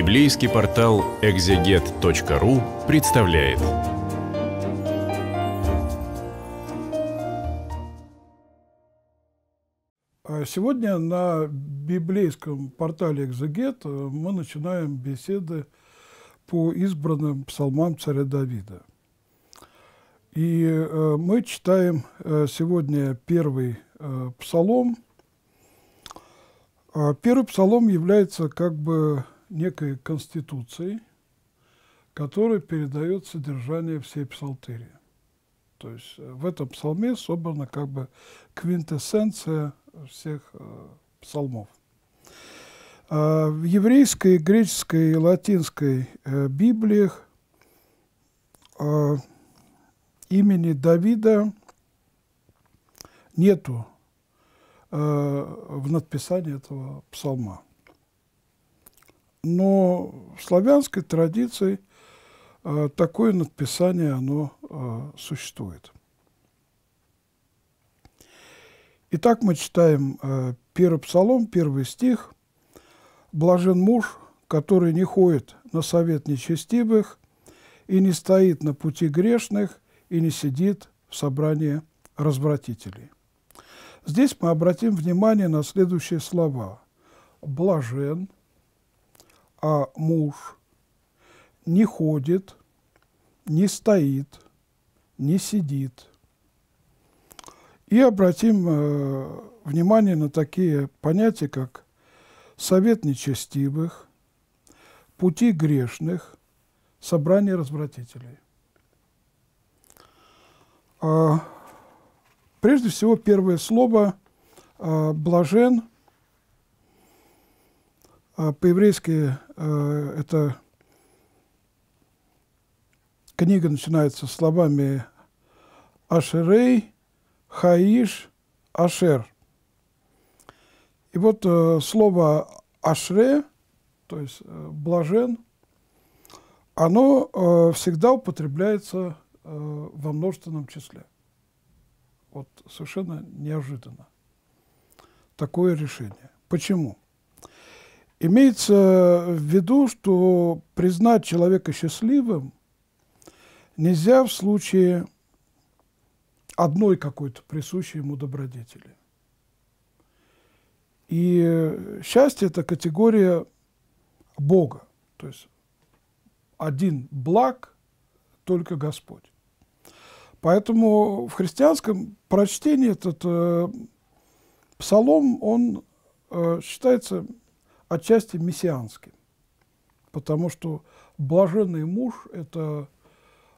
Библейский портал экзегет.ру представляет. А сегодня на библейском портале «Экзегет» э, мы начинаем беседы по избранным псалмам царя Давида. И э, мы читаем э, сегодня первый псалом. А первый псалом является как бы некой конституцией, которая передает содержание всей псалтыри. То есть э, в этом псалме собрана как бы квинтэссенция всех э, псалмов. Э, в еврейской, греческой и латинской э, Библиях э, имени Давида нету э, в надписании этого псалма но в славянской традиции а, такое надписание оно а, существует. Итак, мы читаем а, первый псалом, первый стих. «Блажен муж, который не ходит на совет нечестивых, и не стоит на пути грешных, и не сидит в собрании развратителей». Здесь мы обратим внимание на следующие слова. «Блажен», а муж не ходит, не стоит, не сидит. И обратим э, внимание на такие понятия, как совет нечестивых, пути грешных, собрание развратителей. А, прежде всего, первое слово э, «блажен» – а по-еврейски э, эта книга начинается словами Ашерей, Хаиш, Ашер. И вот э, слово Ашре, то есть э, блажен, оно всегда употребляется во множественном числе. Вот совершенно неожиданно такое решение. Почему? Имеется в виду, что признать человека счастливым нельзя в случае одной какой-то присущей ему добродетели. И счастье – это категория Бога, то есть один благ – только Господь. Поэтому в христианском прочтении этот э, псалом, он э, считается отчасти мессианским, потому что блаженный муж – это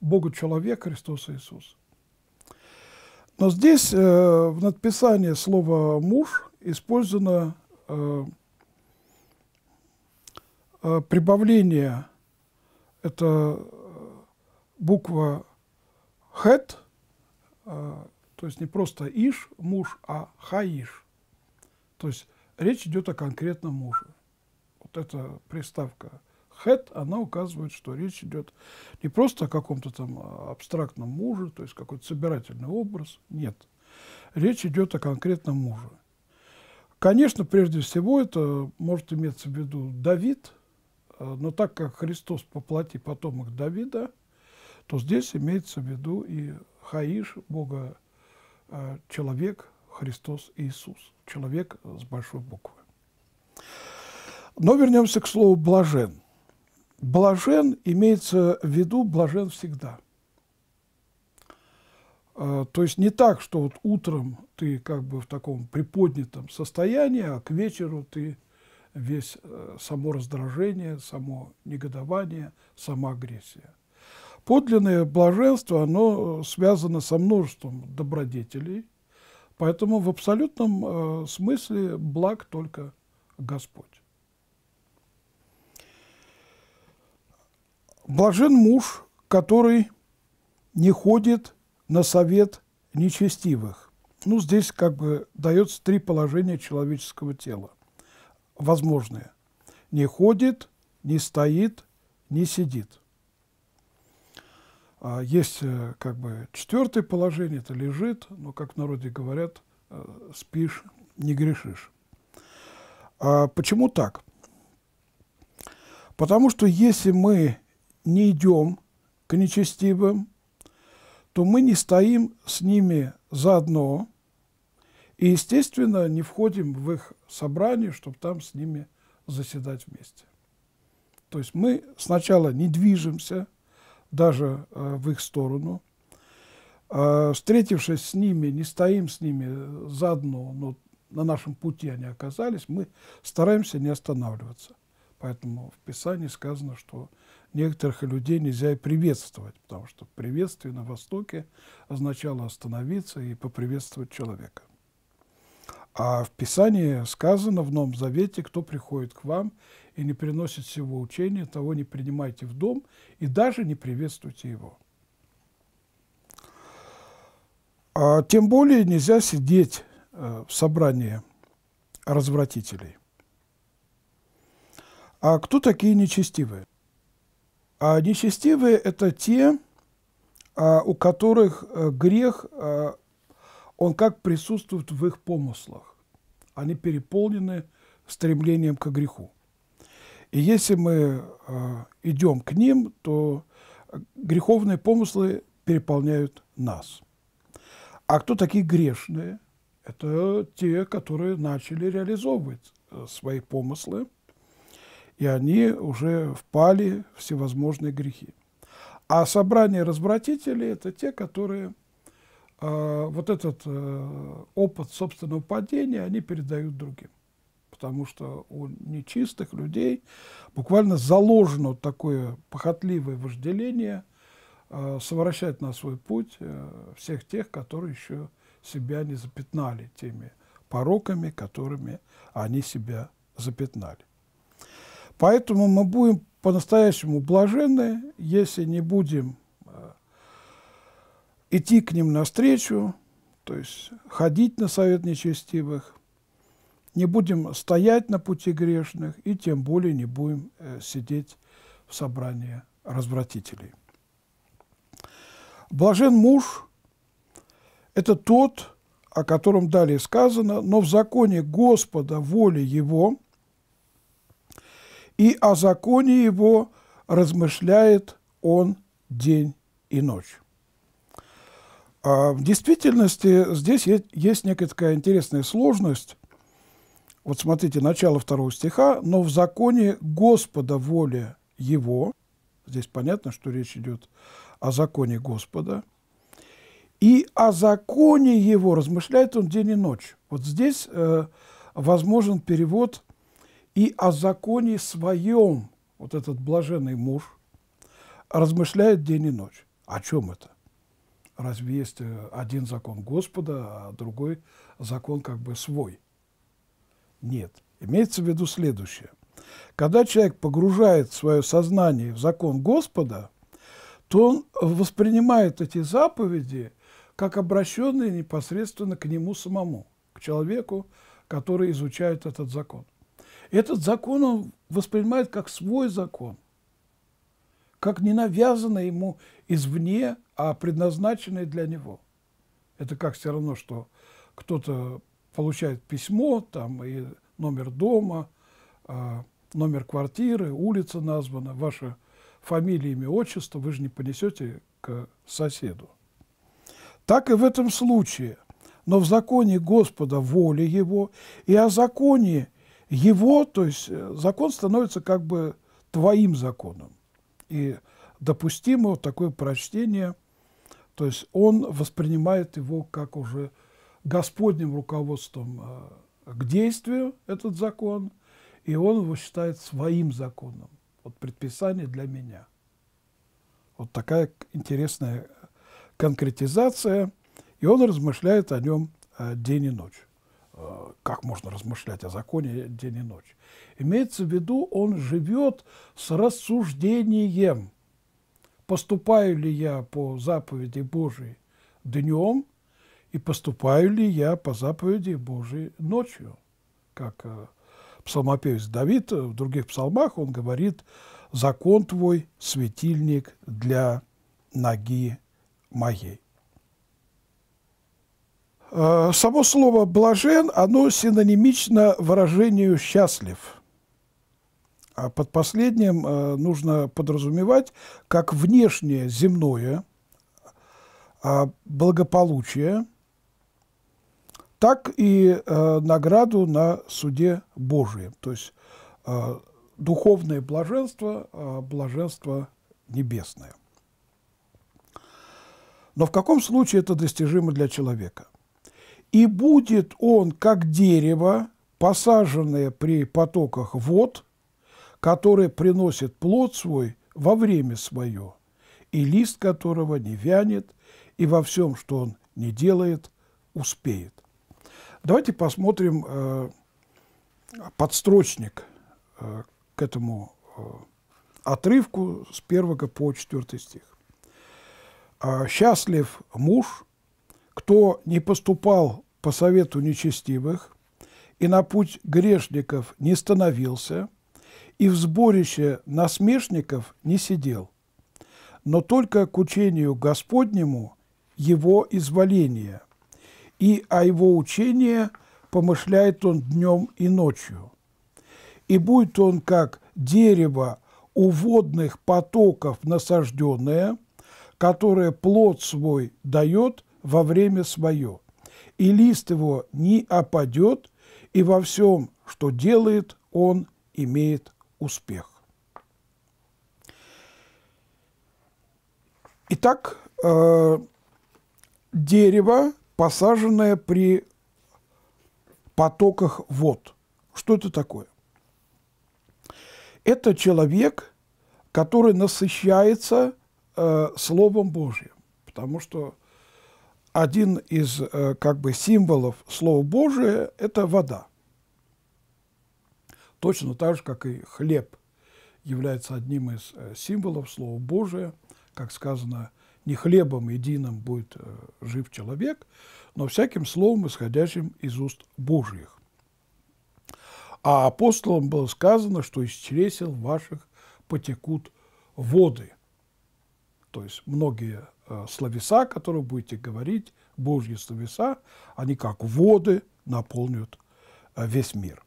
Бога-человек Христос Иисус. Но здесь э, в надписании слова «муж» использовано э, э, прибавление, это э, буква «хет», э, то есть не просто «иш» – муж, а «хаиш». То есть речь идет о конкретном муже вот эта приставка "head", она указывает, что речь идет не просто о каком-то там а, абстрактном муже, то есть какой-то собирательный образ, нет. Речь идет о конкретном муже. Конечно, прежде всего это может иметься в виду Давид, э, но так как Христос по плоти потомок Давида, то здесь имеется в виду и Хаиш, Бога э, человек, Христос Иисус, человек с большой буквы. Но вернемся к слову «блажен». Блажен имеется в виду блажен всегда. Э, то есть не так, что вот утром ты как бы в таком приподнятом состоянии, а к вечеру ты весь э, само раздражение, само негодование, сама агрессия. Подлинное блаженство, оно э, связано со множеством добродетелей, поэтому в абсолютном смысле благ только Господь. Блажен муж, который не ходит на совет нечестивых. Ну, здесь как бы дается три положения человеческого тела возможные. Не ходит, не стоит, не сидит. А, есть э, как бы четвертое положение, это лежит, но, как в народе говорят, э, спишь, не грешишь. А почему так? Потому что если мы не идем к нечестивым, то мы не стоим с ними заодно и, естественно, не входим в их собрание, чтобы там с ними заседать вместе. То есть мы сначала не движемся даже э, в их сторону, э, встретившись с ними, не стоим с ними заодно, но на нашем пути они оказались, мы стараемся не останавливаться. Поэтому в Писании сказано, что некоторых людей нельзя и приветствовать, потому что приветствие на Востоке означало остановиться и поприветствовать человека. А в Писании сказано в Новом Завете, кто приходит к вам и не приносит всего учения, того не принимайте в дом и даже не приветствуйте его. А тем более нельзя сидеть э, в собрании развратителей. А кто такие нечестивые? А нечестивые – это те, а, у которых э, грех, э, он как присутствует в их помыслах. Они переполнены стремлением к греху. И если мы э, идем к ним, то греховные помыслы переполняют нас. А кто такие грешные? Это те, которые начали реализовывать свои помыслы – и они уже впали в всевозможные грехи. А собрание разбратителей это те, которые э, вот этот э, опыт собственного падения они передают другим. Потому что у нечистых людей буквально заложено такое похотливое вожделение э, совращать на свой путь э, всех тех, которые еще себя не запятнали теми пороками, которыми они себя запятнали. Поэтому мы будем по-настоящему блаженны, если не будем э, идти к ним навстречу, то есть ходить на совет нечестивых, не будем стоять на пути грешных и тем более не будем э, сидеть в собрании развратителей. Блажен муж – это тот, о котором далее сказано, но в законе Господа воли его – и о законе его размышляет он день и ночь. А в действительности здесь есть, некая интересная сложность. Вот смотрите, начало второго стиха. «Но в законе Господа воля его». Здесь понятно, что речь идет о законе Господа. «И о законе его размышляет он день и ночь». Вот здесь э, возможен перевод и о законе своем, вот этот блаженный муж, размышляет день и ночь. О чем это? Разве есть э, один закон Господа, а другой закон как бы свой? Нет. Имеется в виду следующее. Когда человек погружает свое сознание в закон Господа, то он воспринимает эти заповеди как обращенные непосредственно к нему самому, к человеку, который изучает этот закон. Этот закон он воспринимает как свой закон, как не навязанный ему извне, а предназначенный для него. Это как все равно, что кто-то получает письмо, там и номер дома, а, номер квартиры, улица названа, ваша фамилия, имя, отчество, вы же не понесете к соседу. Так и в этом случае. Но в законе Господа воля его, и о законе его, то есть э, закон становится как бы твоим законом. И допустимо вот такое прочтение, то есть он воспринимает его как уже господним руководством э, к действию этот закон, и он его считает своим законом. Вот предписание для меня. Вот такая интересная конкретизация, и он размышляет о нем э, день и ночь. Э, как можно размышлять о законе день и ночь. Имеется в виду, он живет с рассуждением, поступаю ли я по заповеди Божией днем и поступаю ли я по заповеди Божией ночью. Как э, псалмопевец Давид в других псалмах, он говорит, «Закон твой – светильник для ноги моей». Э, само слово «блажен», оно синонимично выражению «счастлив». А под последним э, нужно подразумевать как внешнее земное а благополучие, так и э, награду на суде Божьем, то есть духовное блаженство, а блаженство небесное. Но в каком случае это достижимо для человека? и будет он как дерево, посаженное при потоках вод, которое приносит плод свой во время свое, и лист которого не вянет, и во всем, что он не делает, успеет. Давайте посмотрим э, подстрочник э, к этому э, отрывку с 1 по 4 стих. «А, «Счастлив муж, кто не поступал по совету нечестивых и на путь грешников не становился, и в сборище насмешников не сидел, но только к учению Господнему его изволение, и о его учении помышляет он днем и ночью. И будет он как дерево у водных потоков насажденное, которое плод свой дает – во время свое, и лист его не опадет, и во всем, что делает, он имеет успех. Итак, э, дерево, посаженное при потоках вод. Что это такое? Это человек, который насыщается э, Словом Божьим, потому что один из э, как бы символов Слова Божия – это вода. Точно так же, как и хлеб является одним из э, символов Слова Божия, как сказано, не хлебом единым будет э, жив человек, но всяким словом, исходящим из уст Божьих. А апостолам было сказано, что из чресел ваших потекут воды. То есть многие Э, словеса, которые будете говорить, Божьи словеса, они как воды наполнят э, весь мир.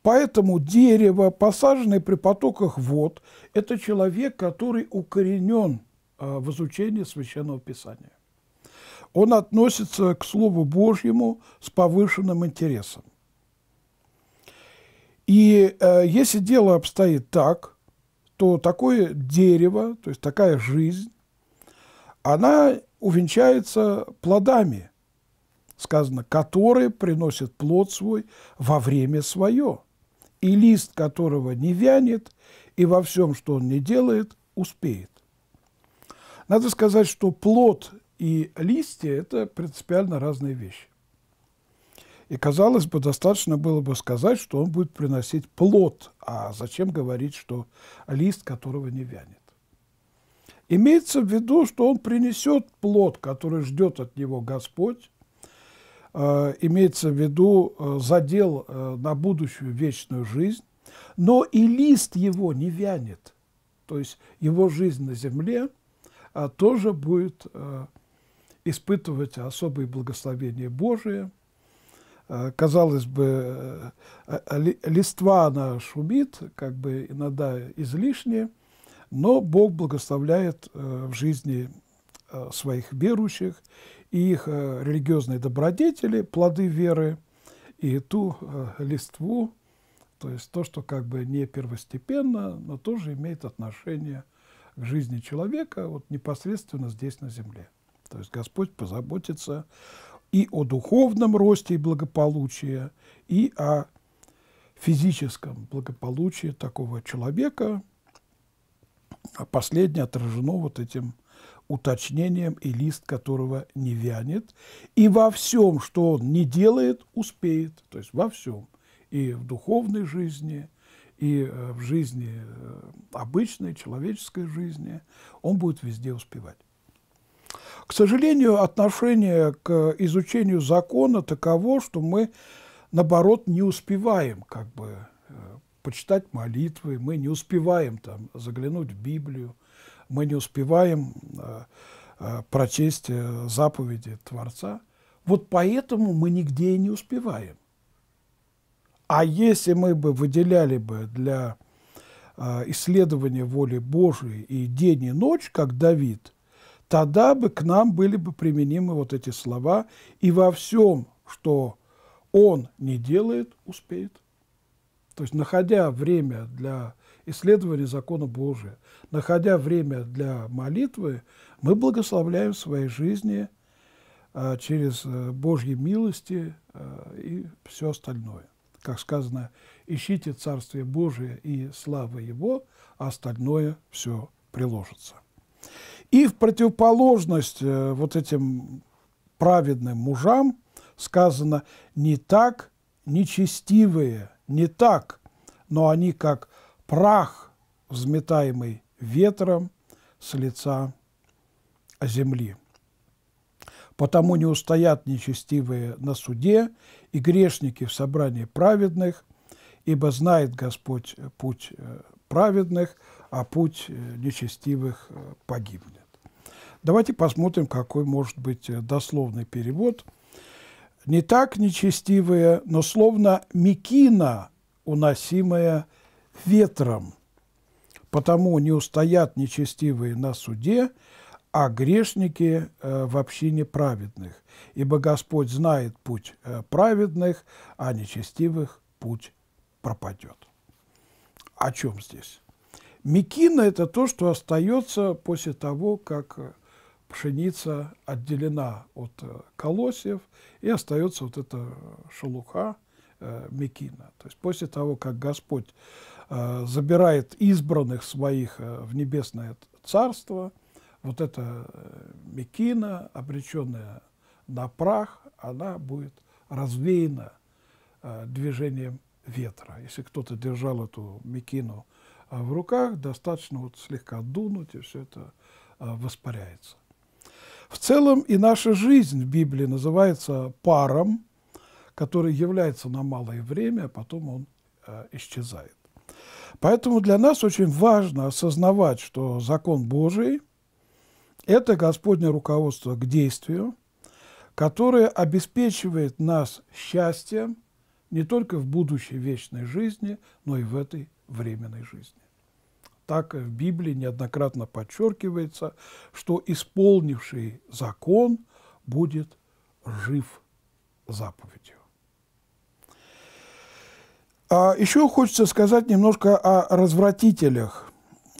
Поэтому дерево, посаженное при потоках вод, это человек, который укоренен э, в изучении Священного Писания. Он относится к Слову Божьему с повышенным интересом. И э, если дело обстоит так, то такое дерево, то есть такая жизнь, она увенчается плодами, сказано, которые приносят плод свой во время свое, и лист которого не вянет, и во всем, что он не делает, успеет. Надо сказать, что плод и листья – это принципиально разные вещи. И, казалось бы, достаточно было бы сказать, что он будет приносить плод, а зачем говорить, что лист, которого не вянет. Имеется в виду, что он принесет плод, который ждет от него Господь. Э, имеется в виду э, задел э, на будущую вечную жизнь. Но и лист его не вянет. То есть его жизнь на земле тоже будет испытывать особые благословения Божие. Казалось бы, листва она шумит, как бы иногда излишняя. Но Бог благословляет э, в жизни э, своих верующих и их э, религиозные добродетели, плоды веры и ту листву, то есть то, что как бы не первостепенно, но тоже имеет отношение к жизни человека вот непосредственно здесь на земле. То есть Господь позаботится и о духовном росте и благополучии, и о физическом благополучии такого человека – а последнее отражено вот этим уточнением и лист которого не вянет, и во всем, что он не делает, успеет, то есть во всем, и в духовной жизни, и э, в жизни э, обычной, человеческой жизни, он будет везде успевать. К сожалению, отношение к изучению закона таково, что мы, наоборот, не успеваем как бы почитать молитвы, мы не успеваем там заглянуть в Библию, мы не успеваем э, э, прочесть э, заповеди Творца. Вот поэтому мы нигде и не успеваем. А если мы бы выделяли бы для исследования воли Божией и день и ночь, как Давид, тогда бы к нам были бы применимы вот эти слова «и во всем, что он не делает, успеет». То есть находя время для исследования закона Божия, находя время для молитвы, мы благословляем в своей жизни а, через э, Божьи милости а, и все остальное. Как сказано, ищите Царствие Божие и слава Его, а остальное все приложится. И в противоположность э, вот этим праведным мужам сказано «не так нечестивые» не так, но они как прах, взметаемый ветром с лица земли. Потому не устоят нечестивые на суде и грешники в собрании праведных, ибо знает Господь э, путь э, праведных, а путь э, нечестивых погибнет. Давайте посмотрим, какой может быть дословный перевод – не так нечестивые, но словно мекина, уносимая ветром. Потому не устоят нечестивые на суде, а грешники э, в общине праведных. Ибо Господь знает путь э, праведных, а нечестивых путь пропадет. О чем здесь? Мекина – это то, что остается после того, как э, пшеница отделена от э, колосьев, и остается вот эта шелуха э, мекина. То есть после того, как Господь э, забирает избранных своих э, в небесное царство, вот эта э, мекина, обреченная на прах, она будет развеяна э, движением ветра. Если кто-то держал эту мекину в руках, достаточно вот слегка дунуть, и все это воспаряется. В целом и наша жизнь в Библии называется паром, который является на малое время, а потом он э, исчезает. Поэтому для нас очень важно осознавать, что закон Божий – это Господнее руководство к действию, которое обеспечивает нас счастьем не только в будущей вечной жизни, но и в этой временной жизни. Так в Библии неоднократно подчеркивается, что исполнивший закон будет жив заповедью. А еще хочется сказать немножко о развратителях.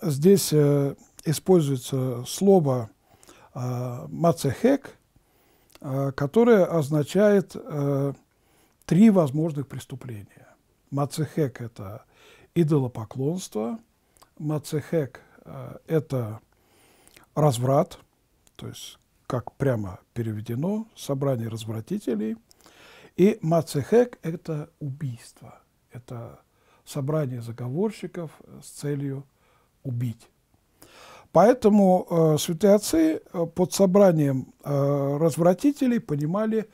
Здесь э, используется слово э, «мацехек», э, которое означает э, три возможных преступления. Мацехек – это идолопоклонство – Мацехек э, – это разврат, то есть, как прямо переведено, собрание развратителей. И Мацехек – это убийство, это собрание заговорщиков э, с целью убить. Поэтому э, святые отцы э, под собранием э, развратителей понимали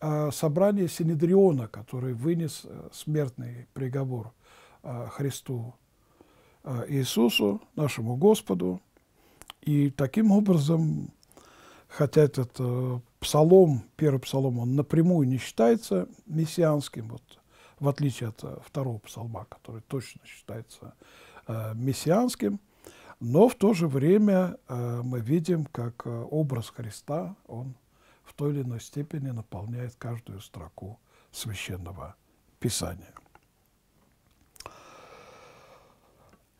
э, собрание Синедриона, который вынес смертный приговор э, Христу а, Иисусу, нашему Господу. И таким образом, хотя этот э, псалом, первый псалом, он напрямую не считается мессианским, вот, в отличие от э, второго псалма, который точно считается э, мессианским, но в то же время э, мы видим, как э, образ Христа, он в той или иной степени наполняет каждую строку священного Писания.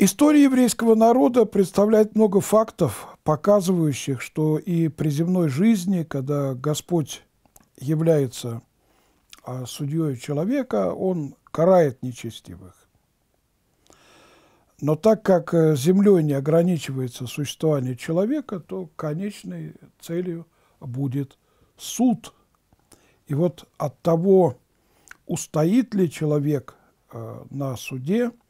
История еврейского народа представляет много фактов, показывающих, что и при земной жизни, когда Господь является а, судьей человека, Он карает нечестивых. Но так как э, землей не ограничивается существование человека, то конечной целью будет суд. И вот от того, устоит ли человек э, на суде –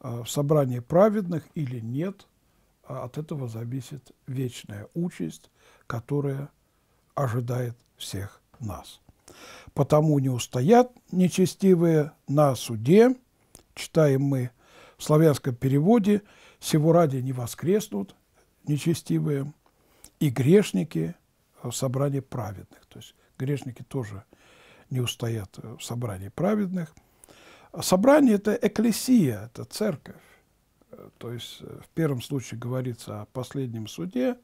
Э, в собрании праведных или нет, а от этого зависит вечная участь, которая ожидает всех нас. Потому не устоят нечестивые на суде, читаем мы в славянском переводе, «Сего ради не воскреснут нечестивые и грешники в собрании праведных». То есть грешники тоже не устоят в собрании праведных – Собрание — это эклесия, это церковь. Э, то есть э, в первом случае говорится о последнем суде,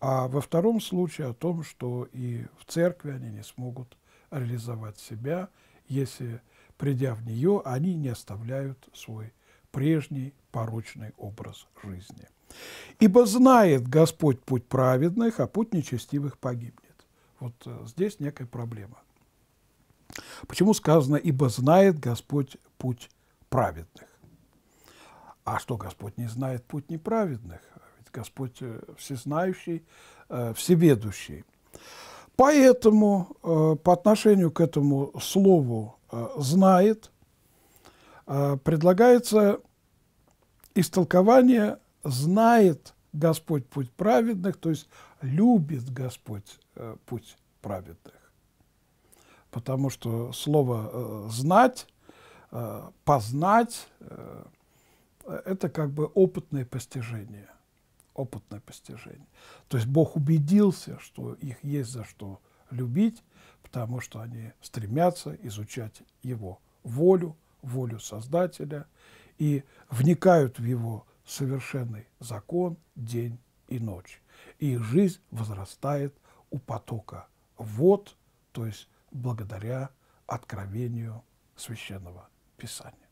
а во втором случае о том, что и в церкви они не смогут реализовать себя, если, придя в нее, они не оставляют свой прежний порочный образ жизни. «Ибо знает Господь путь праведных, а путь нечестивых погибнет». Вот э, здесь некая проблема. Почему сказано «ибо знает Господь путь праведных»? А что Господь не знает путь неправедных? Ведь Господь э, всезнающий, э, всеведущий. Поэтому э, по отношению к этому слову «знает» предлагается истолкование «знает Господь путь праведных», то есть любит Господь путь праведных потому что слово э, «знать», э, «познать» э, — это как бы опытное постижение. Опытное постижение. То есть Бог убедился, что их есть за что любить, потому что они стремятся изучать Его волю, волю Создателя, и вникают в Его совершенный закон день и ночь. И их жизнь возрастает у потока вод, то есть благодаря откровению священного писания.